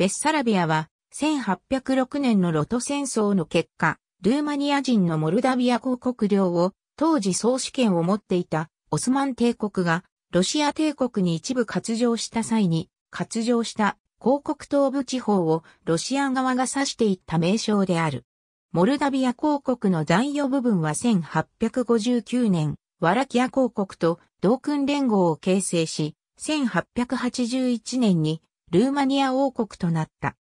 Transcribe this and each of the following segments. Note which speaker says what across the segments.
Speaker 1: ベッサラビアは1806年のロト戦争の結果、ルーマニア人のモルダビア公国領を当時総主権を持っていたオスマン帝国がロシア帝国に一部割譲した際に割譲した広告東部地方をロシア側が指していった名称である。モルダビア公国の残余部分は1859年、ワラキア公国と同訓連合を形成し、1881年にルーマニア王国となった。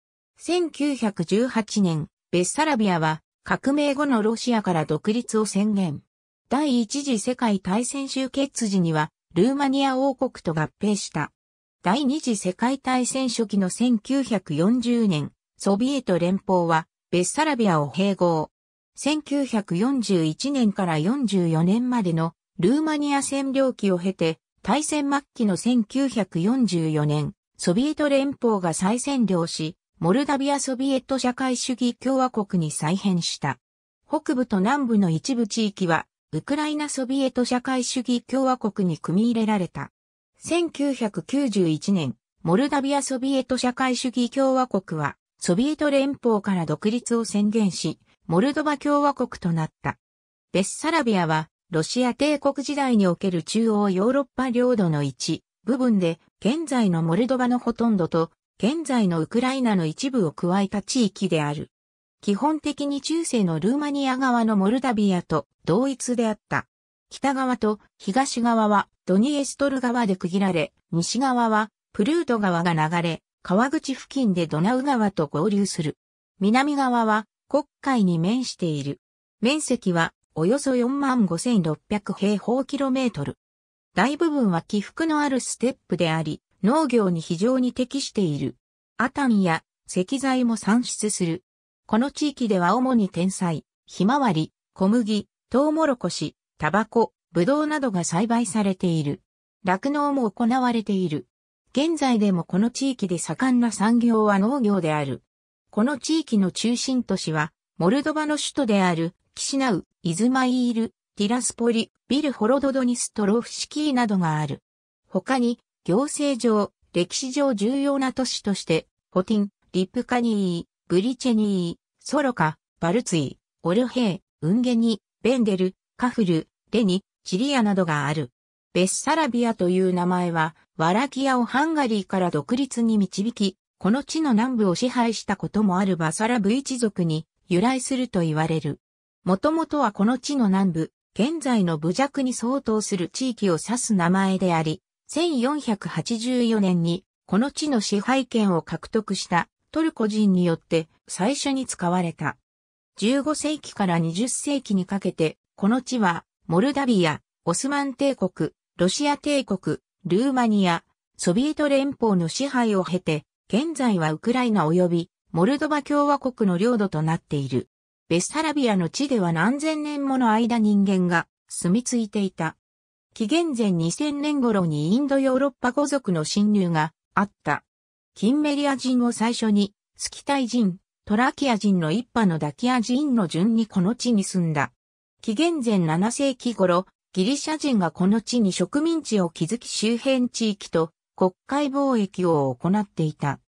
Speaker 1: 1918年、ベッサラビアは革命後のロシアから独立を宣言。第一次世界大戦終結時には、ルーマニア王国と合併した。第二次世界大戦初期の1940年、ソビエト連邦は、ベッサラビアを併合。1941年から44年までのルーマニア占領期を経て、大戦末期の1944年、ソビエト連邦が再占領し、モルダビアソビエト社会主義共和国に再編した。北部と南部の一部地域は、ウクライナソビエト社会主義共和国に組み入れられた。1991年、モルダビアソビエト社会主義共和国は、ソビエト連邦から独立を宣言し、モルドバ共和国となった。ベッサラビアは、ロシア帝国時代における中央ヨーロッパ領土の一部分で現在のモルドバのほとんどと現在のウクライナの一部を加えた地域である。基本的に中世のルーマニア側のモルダビアと同一であった。北側と東側はドニエストル川で区切られ、西側はプルート川が流れ、川口付近でドナウ川と合流する。南側は国海に面している。面積はおよそ45,600平方キロメートル。大部分は起伏のあるステップであり、農業に非常に適している。アタンや石材も産出する。この地域では主に天才、ひまわり、小麦、トウモロコシ、タバコ、ブドウなどが栽培されている。酪農も行われている。現在でもこの地域で盛んな産業は農業である。この地域の中心都市は、モルドバの首都である、キシナウ、イズマイール、ティラスポリ、ビルホロドドニストロフシキーなどがある。他に、行政上、歴史上重要な都市として、ホティン、リプカニー、ブリチェニー、ソロカ、バルツィ、オルヘイ、ウンゲニ、ベンデル、カフル、レニ、チリアなどがある。ベッサラビアという名前は、ワラキアをハンガリーから独立に導き、この地の南部を支配したこともあるバサラブ一族に由来すると言われる。もともとはこの地の南部、現在の侮弱に相当する地域を指す名前であり、1484年にこの地の支配権を獲得したトルコ人によって最初に使われた。15世紀から20世紀にかけて、この地はモルダビア、オスマン帝国、ロシア帝国、ルーマニア、ソビエト連邦の支配を経て、現在はウクライナ及びモルドバ共和国の領土となっている。ベスサラビアの地では何千年もの間人間が住み着いていた。紀元前2000年頃にインドヨーロッパ語族の侵入があった。キンメリア人を最初に、スキタイ人、トラキア人の一派のダキア人の順にこの地に住んだ。紀元前7世紀頃、ギリシャ人がこの地に植民地を築き周辺地域と国会貿易を行っていた。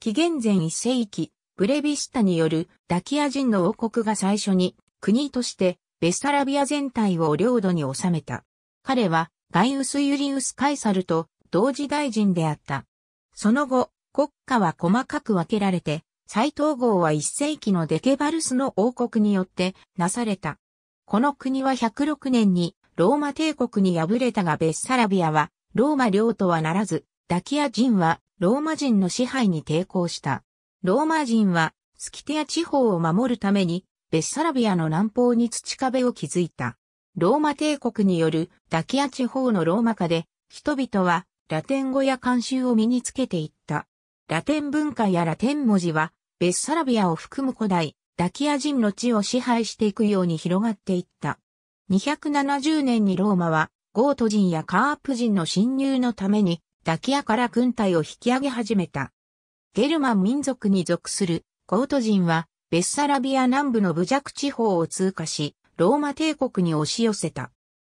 Speaker 1: 紀元前1世紀、ブレビスタによるダキア人の王国が最初に国としてベスタラビア全体を領土に収めた。彼はガイウス・ユリウス・カイサルと同時大臣であった。その後、国家は細かく分けられて、再統合は1世紀のデケバルスの王国によってなされた。この国は106年にローマ帝国に敗れたがベッサラビアはローマ領とはならず、ダキア人はローマ人の支配に抵抗した。ローマ人はスキティア地方を守るためにベッサラビアの南方に土壁を築いた。ローマ帝国によるダキア地方のローマ化で人々はラテン語や慣習を身につけていった。ラテン文化やラテン文字はベッサラビアを含む古代ダキア人の地を支配していくように広がっていった。270年にローマはゴート人やカープ人の侵入のためにダキアから軍隊を引き上げ始めた。ゲルマン民族に属するゴート人は、ベッサラビア南部のブジャク地方を通過し、ローマ帝国に押し寄せた。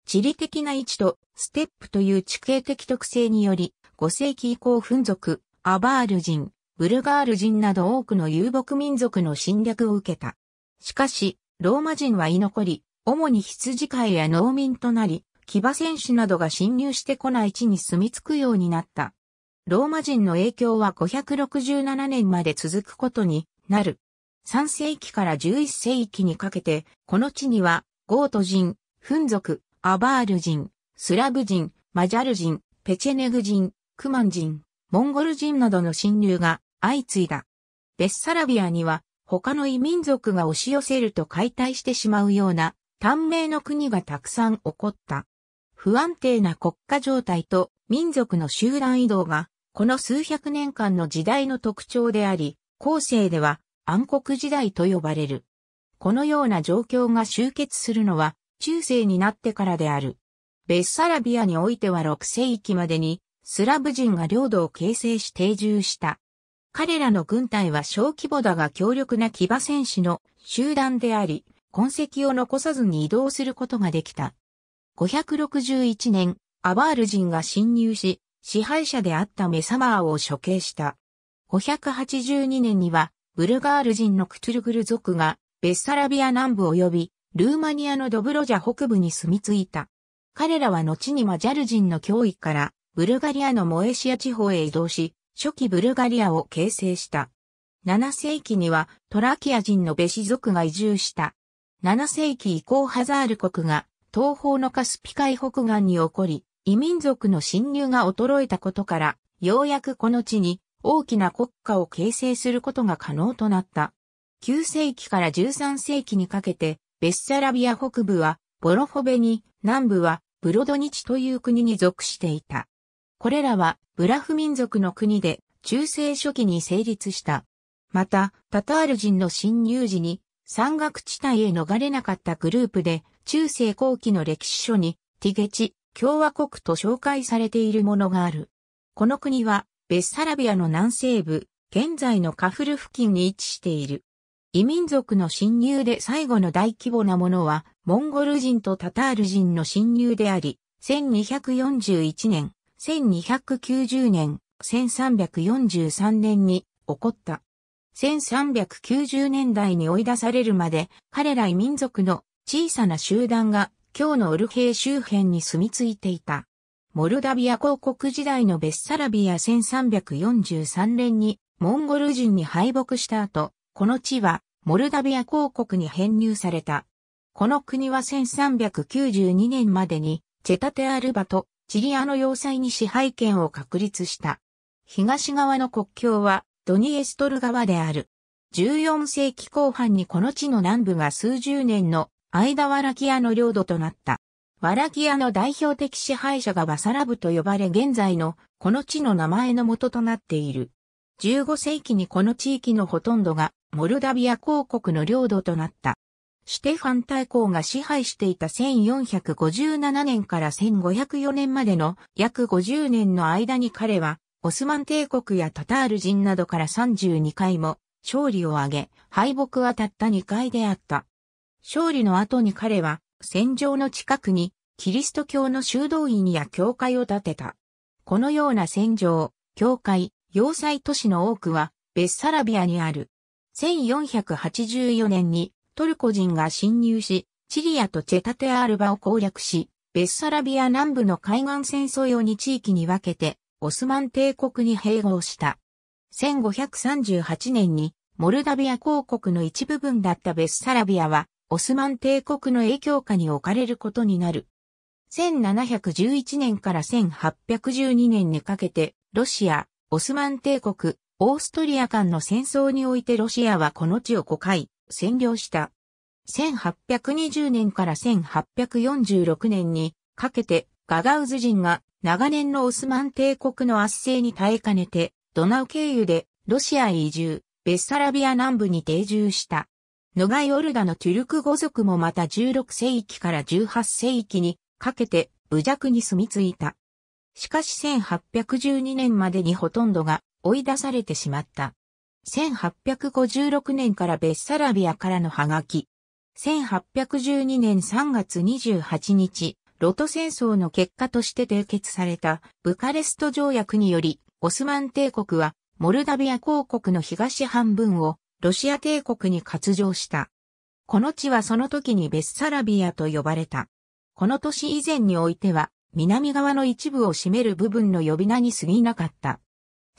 Speaker 1: 地理的な位置とステップという地形的特性により、5世紀以降ン族、アバール人、ブルガール人など多くの遊牧民族の侵略を受けた。しかし、ローマ人は居残り、主に羊飼いや農民となり、騎馬戦士などが侵入してこない地に住み着くようになった。ローマ人の影響は567年まで続くことになる。3世紀から11世紀にかけて、この地には、ゴート人、フン族、アバール人、スラブ人、マジャル人、ペチェネグ人、クマン人、モンゴル人などの侵入が相次いだ。ベッサラビアには他の異民族が押し寄せると解体してしまうような短命の国がたくさん起こった。不安定な国家状態と民族の集団移動がこの数百年間の時代の特徴であり、後世では暗黒時代と呼ばれる。このような状況が集結するのは中世になってからである。ベッサラビアにおいては6世紀までにスラブ人が領土を形成し定住した。彼らの軍隊は小規模だが強力な騎馬戦士の集団であり、痕跡を残さずに移動することができた。561年、アバール人が侵入し、支配者であったメサマーを処刑した。582年には、ブルガール人のクトゥルグル族が、ベッサラビア南部及び、ルーマニアのドブロジャ北部に住み着いた。彼らは後にマジャル人の脅威から、ブルガリアのモエシア地方へ移動し、初期ブルガリアを形成した。7世紀にはトラキア人のベシ族が移住した。7世紀以降ハザール国が東方のカスピ海北岸に起こり、異民族の侵入が衰えたことから、ようやくこの地に大きな国家を形成することが可能となった。9世紀から13世紀にかけて、ベッサラビア北部はボロフォベニ、南部はブロドニチという国に属していた。これらはブラフ民族の国で中世初期に成立した。また、タタール人の侵入時に山岳地帯へ逃れなかったグループで中世後期の歴史書にティゲチ、共和国と紹介されているものがある。この国は、ベッサラビアの南西部、現在のカフル付近に位置している。異民族の侵入で最後の大規模なものは、モンゴル人とタタール人の侵入であり、1241年、1290年、1343年に起こった。1390年代に追い出されるまで、彼ら異民族の小さな集団が今日のオルヘイ周辺に住み着いていた。モルダビア公国時代のベッサラビア1343年にモンゴル人に敗北した後、この地はモルダビア公国に編入された。この国は1392年までにチェタテアルバとチリアの要塞に支配権を確立した。東側の国境はドニエストル川である。14世紀後半にこの地の南部が数十年のアイダ・ワラキアの領土となった。ワラキアの代表的支配者がバサラブと呼ばれ現在のこの地の名前の元となっている。15世紀にこの地域のほとんどがモルダビア公国の領土となった。シテファン大公が支配していた1457年から1504年までの約50年の間に彼はオスマン帝国やタタール人などから32回も勝利を挙げ、敗北はたった2回であった。勝利の後に彼は戦場の近くにキリスト教の修道院や教会を建てた。このような戦場、教会、要塞都市の多くはベッサラビアにある。1484年にトルコ人が侵入し、チリアとチェタテアールバを攻略し、ベッサラビア南部の海岸戦争用に地域に分けて、オスマン帝国に併合した。1538年にモルダビア公国の一部分だったベッサラビアはオスマン帝国の影響下に置かれることになる。1711年から1812年にかけて、ロシア、オスマン帝国、オーストリア間の戦争においてロシアはこの地を5回、占領した。1820年から1846年にかけてガガウズ人が長年のオスマン帝国の圧政に耐えかねてドナウ経由でロシアへ移住、ベッサラビア南部に定住した。ノガイオルダのトゥルク語族もまた16世紀から18世紀にかけて部弱に住み着いた。しかし1812年までにほとんどが追い出されてしまった。1856年からベッサラビアからのハガキ。1812年3月28日、ロト戦争の結果として締結されたブカレスト条約により、オスマン帝国はモルダビア公国の東半分をロシア帝国に割譲した。この地はその時にベッサラビアと呼ばれた。この年以前においては、南側の一部を占める部分の呼び名に過ぎなかった。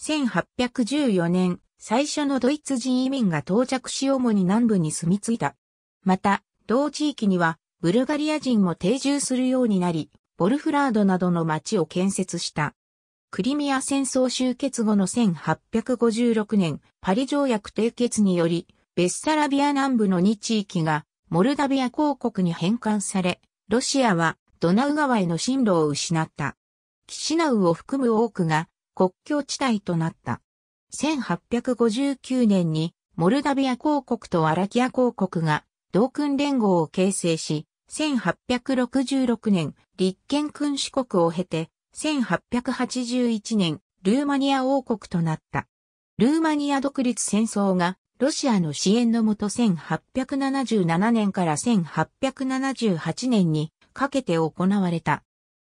Speaker 1: 1814年、最初のドイツ人移民が到着し主に南部に住み着いた。また、同地域には、ブルガリア人も定住するようになり、ボルフラードなどの町を建設した。クリミア戦争終結後の1856年、パリ条約締結により、ベッサラビア南部の2地域が、モルダビア公国に返還され、ロシアはドナウ川への進路を失った。キシナウを含む多くが国境地帯となった。1859年にモルダビア公国とアラキア公国が同君連合を形成し、1866年立憲君主国を経て1881年、ルーマニア王国となった。ルーマニア独立戦争がロシアの支援のもと1877年から1878年にかけて行われた。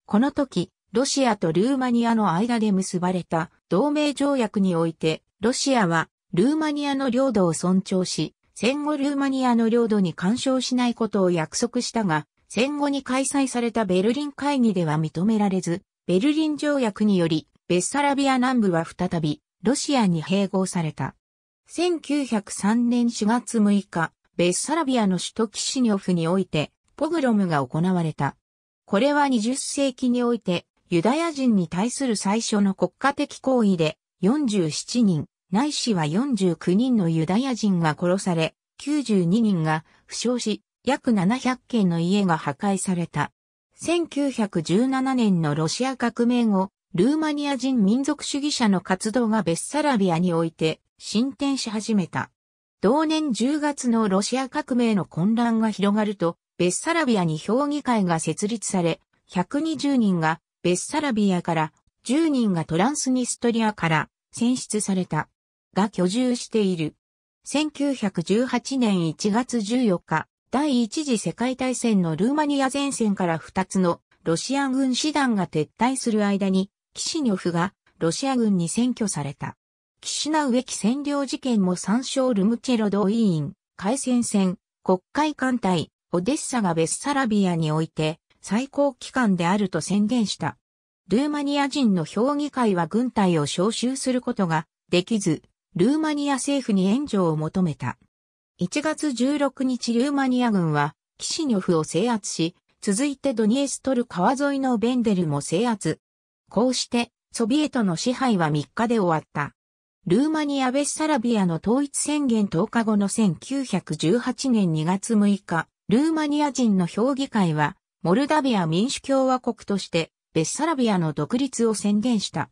Speaker 1: この時、ロシアとルーマニアの間で結ばれた同盟条約において、ロシアはルーマニアの領土を尊重し、戦後ルーマニアの領土に干渉しないことを約束したが、戦後に開催されたベルリン会議では認められず、ベルリン条約により、ベッサラビア南部は再び、ロシアに併合された。1903年4月6日、ベッサラビアの首都キシニョフにおいて、ポグロムが行われた。これは20世紀において、ユダヤ人に対する最初の国家的行為で、47人、ないしは49人のユダヤ人が殺され、92人が負傷し、約700軒の家が破壊された。1917年のロシア革命後、ルーマニア人民族主義者の活動がベッサラビアにおいて進展し始めた。同年10月のロシア革命の混乱が広がると、ベッサラビアに評議会が設立され、120人がベッサラビアから10人がトランスニストリアから選出された。が居住している。1918年1月14日、第一次世界大戦のルーマニア前線から2つのロシア軍師団が撤退する間に、キシニョフがロシア軍に占拠された。キシナウエキ占領事件も参照ルムチェロ動委員、海戦線、国会艦隊、オデッサがベッサラビアにおいて最高機関であると宣言した。ルーマニア人の評議会は軍隊を招集することができず、ルーマニア政府に援助を求めた。1月16日ルーマニア軍は、キシニョフを制圧し、続いてドニエストル川沿いのベンデルも制圧。こうして、ソビエトの支配は3日で終わった。ルーマニア・ベッサラビアの統一宣言10日後の1918年2月6日、ルーマニア人の評議会は、モルダビア民主共和国として、ベッサラビアの独立を宣言した。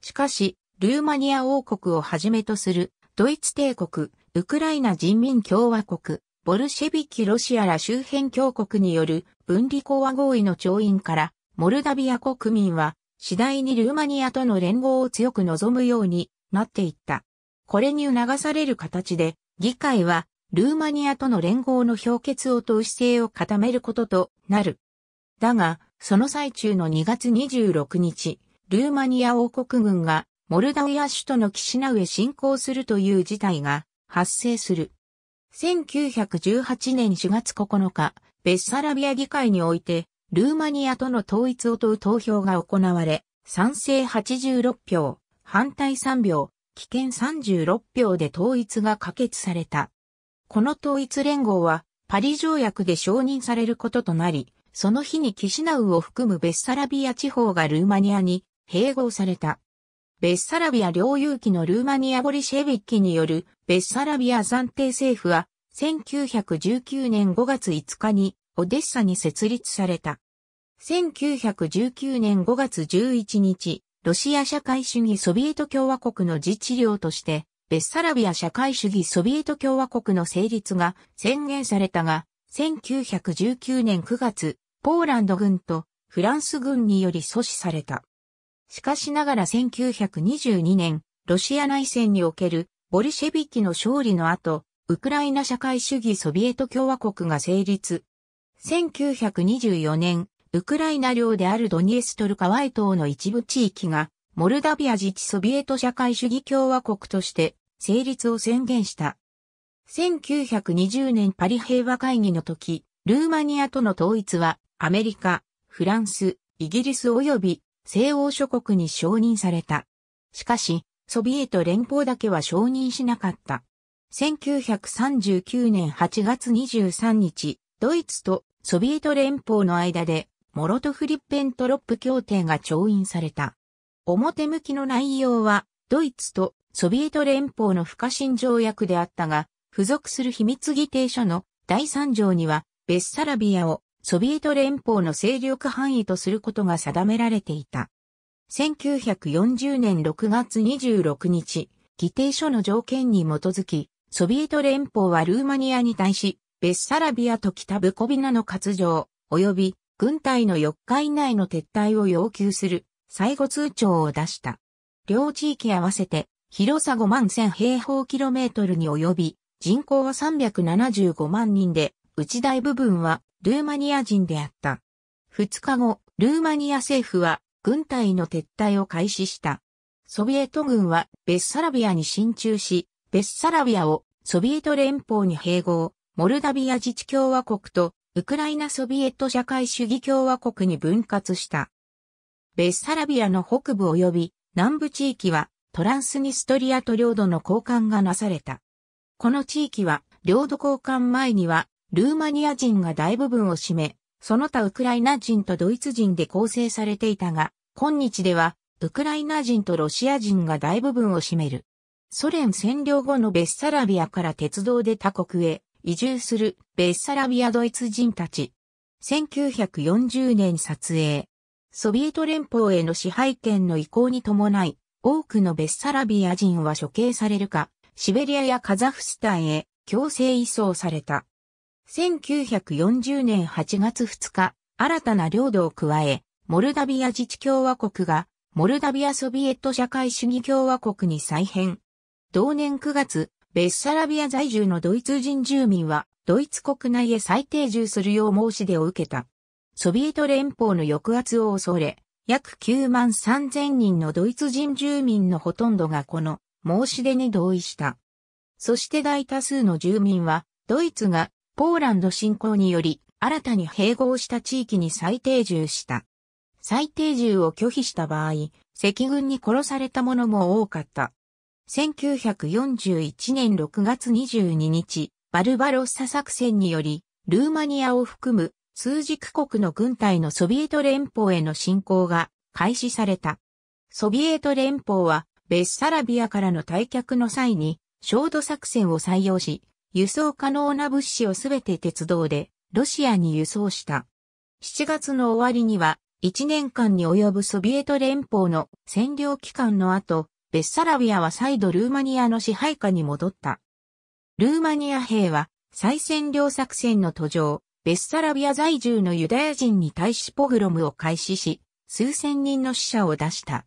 Speaker 1: しかし、ルーマニア王国をはじめとする、ドイツ帝国、ウクライナ人民共和国、ボルシェビキロシアら周辺強国による分離講和合意の調印から、モルダビア国民は次第にルーマニアとの連合を強く望むようになっていった。これに促される形で、議会はルーマニアとの連合の評決を問う姿勢を固めることとなる。だが、その最中の2月26日、ルーマニア王国軍がモルダウィア首都のキシナウへ侵攻するという事態が発生する。1918年4月9日、ベッサラビア議会において、ルーマニアとの統一を問う投票が行われ、賛成86票、反対3票、危険36票で統一が可決された。この統一連合は、パリ条約で承認されることとなり、その日にキシナウを含むベッサラビア地方がルーマニアに併合された。ベッサラビア領有機のルーマニアボリシェビッキによるベッサラビア暫定政府は1919年5月5日にオデッサに設立された。1919年5月11日、ロシア社会主義ソビエト共和国の自治領として、ベッサラビア社会主義ソビエト共和国の成立が宣言されたが、1919年9月、ポーランド軍とフランス軍により阻止された。しかしながら1922年、ロシア内戦におけるボリシェビキの勝利の後、ウクライナ社会主義ソビエト共和国が成立。1924年、ウクライナ領であるドニエストルカワイ島の一部地域が、モルダビア自治ソビエト社会主義共和国として成立を宣言した。1920年パリ平和会議の時、ルーマニアとの統一は、アメリカ、フランス、イギリス及び西欧諸国に承認された。しかし、ソビエト連邦だけは承認しなかった。1939年8月23日、ドイツとソビエト連邦の間で、モロトフリッペントロップ協定が調印された。表向きの内容は、ドイツとソビエト連邦の不可侵条約であったが、付属する秘密議定書の第3条には、ベッサラビアをソビエト連邦の勢力範囲とすることが定められていた。1940年6月26日、議定書の条件に基づき、ソビエト連邦はルーマニアに対し、ベッサラビアと北ブコビナの割上、及び軍隊の4日以内の撤退を要求する、最後通帳を出した。両地域合わせて、広さ5万1000平方キロメートルに及び、人口は375万人で、内大部分はルーマニア人であった。2日後、ルーマニア政府は軍隊の撤退を開始した。ソビエト軍はベッサラビアに進駐し、ベッサラビアをソビエト連邦に併合、モルダビア自治共和国とウクライナソビエト社会主義共和国に分割した。ベッサラビアの北部及び南部地域はトランスニストリアと領土の交換がなされた。この地域は領土交換前にはルーマニア人が大部分を占め、その他ウクライナ人とドイツ人で構成されていたが、今日では、ウクライナ人とロシア人が大部分を占める。ソ連占領後のベッサラビアから鉄道で他国へ移住するベッサラビアドイツ人たち。1940年撮影。ソビエト連邦への支配権の移行に伴い、多くのベッサラビア人は処刑されるか、シベリアやカザフスタンへ強制移送された。1940年8月2日、新たな領土を加え、モルダビア自治共和国が、モルダビアソビエト社会主義共和国に再編。同年9月、ベッサラビア在住のドイツ人住民は、ドイツ国内へ再定住するよう申し出を受けた。ソビエト連邦の抑圧を恐れ、約9万3000人のドイツ人住民のほとんどがこの申し出に同意した。そして大多数の住民は、ドイツがポーランド侵攻により、新たに併合した地域に再定住した。再定住を拒否した場合、赤軍に殺された者も多かった。1941年6月22日、バルバロッサ作戦により、ルーマニアを含む数軸国の軍隊のソビエト連邦への侵攻が開始された。ソビエト連邦は、ベッサラビアからの退却の際に、焦土作戦を採用し、輸送可能な物資をすべて鉄道でロシアに輸送した。7月の終わりには1年間に及ぶソビエト連邦の占領期間の後、ベッサラビアは再度ルーマニアの支配下に戻った。ルーマニア兵は再占領作戦の途上、ベッサラビア在住のユダヤ人に対しポグロムを開始し、数千人の死者を出した。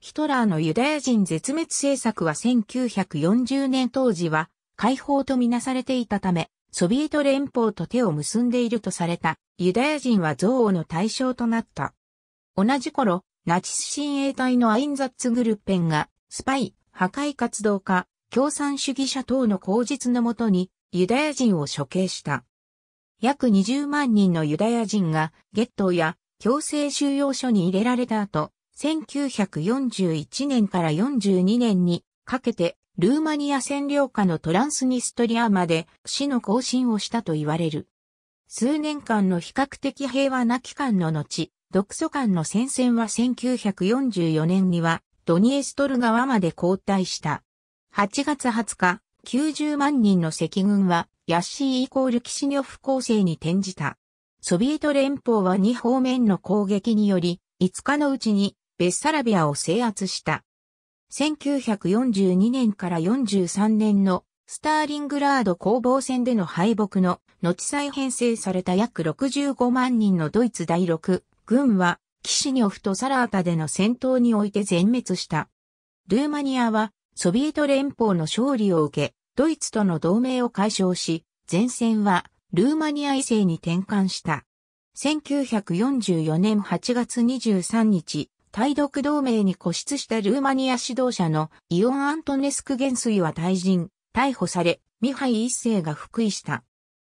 Speaker 1: ヒトラーのユダヤ人絶滅政策は1940年当時は解放とみなされていたため、ソビエト連邦と手を結んでいるとされたユダヤ人は憎悪の対象となった。同じ頃、ナチス親衛隊のアインザッツグルッペンが、スパイ、破壊活動家、共産主義者等の口実のもとに、ユダヤ人を処刑した。約20万人のユダヤ人が、ゲットや強制収容所に入れられた後、1941年から42年にかけてルーマニア占領下のトランスニストリアまで死の行進をしたと言われる。数年間の比較的平和な期間の後、独ソ間の戦線は1944年にはドニエストル川まで後退した。8月20日、90万人の赤軍はヤッシーイコールキシニョフ構成に転じた。ソビエト連邦は2方面の攻撃により、5日のうちにベッサラビアを制圧した。1942年から43年のスターリングラード攻防戦での敗北の後再編成された約65万人のドイツ第6軍はキシニョフとサラータでの戦闘において全滅した。ルーマニアはソビエト連邦の勝利を受け、ドイツとの同盟を解消し、前線はルーマニア異性に転換した。1944年8月23日、対独同盟に固執したルーマニア指導者のイオン・アントネスク元帥は退陣、逮捕され、ミハイ一世が復位した。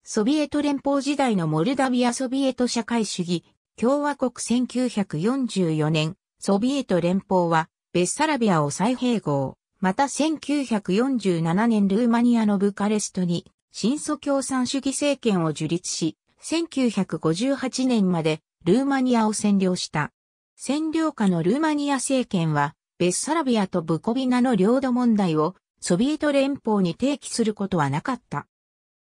Speaker 1: ソビエト連邦時代のモルダビアソビエト社会主義、共和国1944年、ソビエト連邦は、ベッサラビアを再併合。また1947年ルーマニアのブカレストに、新祖共産主義政権を樹立し、1958年までルーマニアを占領した。占領下のルーマニア政権は、ベッサラビアとブコビナの領土問題をソビエト連邦に提起することはなかった。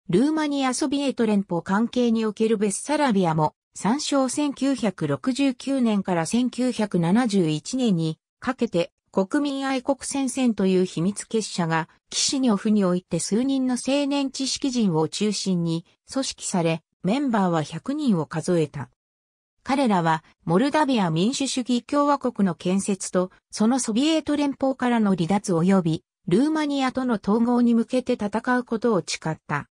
Speaker 1: ルーマニアソビエト連邦関係におけるベッサラビアも、参照1969年から1971年にかけて国民愛国戦線という秘密結社が、騎士にョフにおいて数人の青年知識人を中心に組織され、メンバーは100人を数えた。彼らはモルダビア民主主義共和国の建設とそのソビエト連邦からの離脱及びルーマニアとの統合に向けて戦うことを誓った。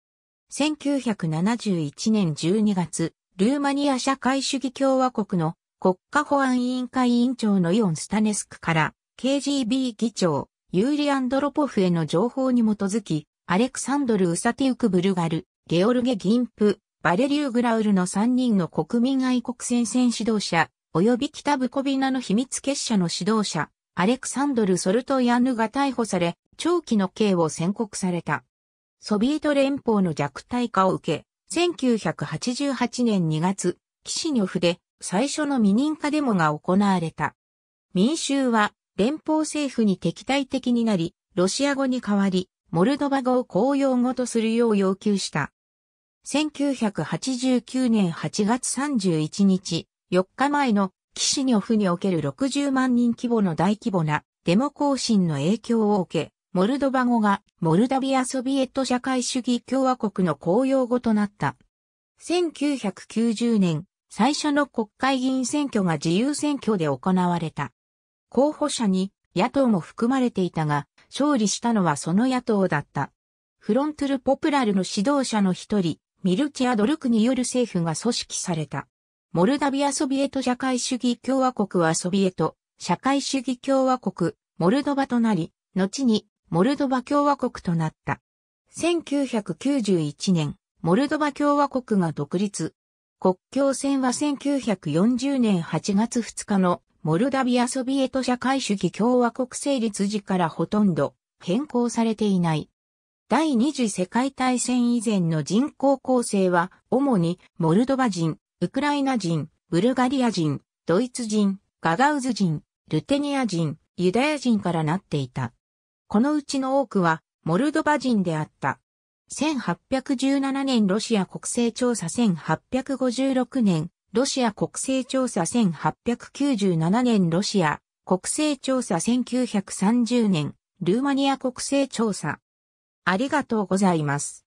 Speaker 1: 1971年12月、ルーマニア社会主義共和国の国家保安委員会委員長のイオン・スタネスクから KGB 議長ユーリ・アンドロポフへの情報に基づき、アレクサンドル・ウサティウク・ブルガル、ゲオルゲ・ギンプ、バレリュー・グラウルの3人の国民愛国戦線指導者、及び北ブコビナの秘密結社の指導者、アレクサンドル・ソルトヤヌが逮捕され、長期の刑を宣告された。ソビエト連邦の弱体化を受け、1988年2月、キシニョフで最初の未認可デモが行われた。民衆は連邦政府に敵対的になり、ロシア語に代わり、モルドバ語を公用語とするよう要求した。1989年8月31日、4日前のキシニョフにおける60万人規模の大規模なデモ行進の影響を受け、モルドバ語がモルダビアソビエト社会主義共和国の公用語となった。1990年、最初の国会議員選挙が自由選挙で行われた。候補者に野党も含まれていたが、勝利したのはその野党だった。フロントゥル・ポプラルの指導者の一人、ミルチア・ドルクによる政府が組織された。モルダビアソビエト社会主義共和国はソビエト、社会主義共和国、モルドバとなり、後にモルドバ共和国となった。1991年、モルドバ共和国が独立。国境線は1940年8月2日のモルダビアソビエト社会主義共和国成立時からほとんど変更されていない。第二次世界大戦以前の人口構成は、主にモルドバ人、ウクライナ人、ブルガリア人、ドイツ人、ガガウズ人、ルテニア人、ユダヤ人からなっていた。このうちの多くは、モルドバ人であった。1817年ロシア国勢調査1856年、ロシア国勢調査1897年ロシア国勢調査1930年、ルーマニア国勢調査ありがとうございます。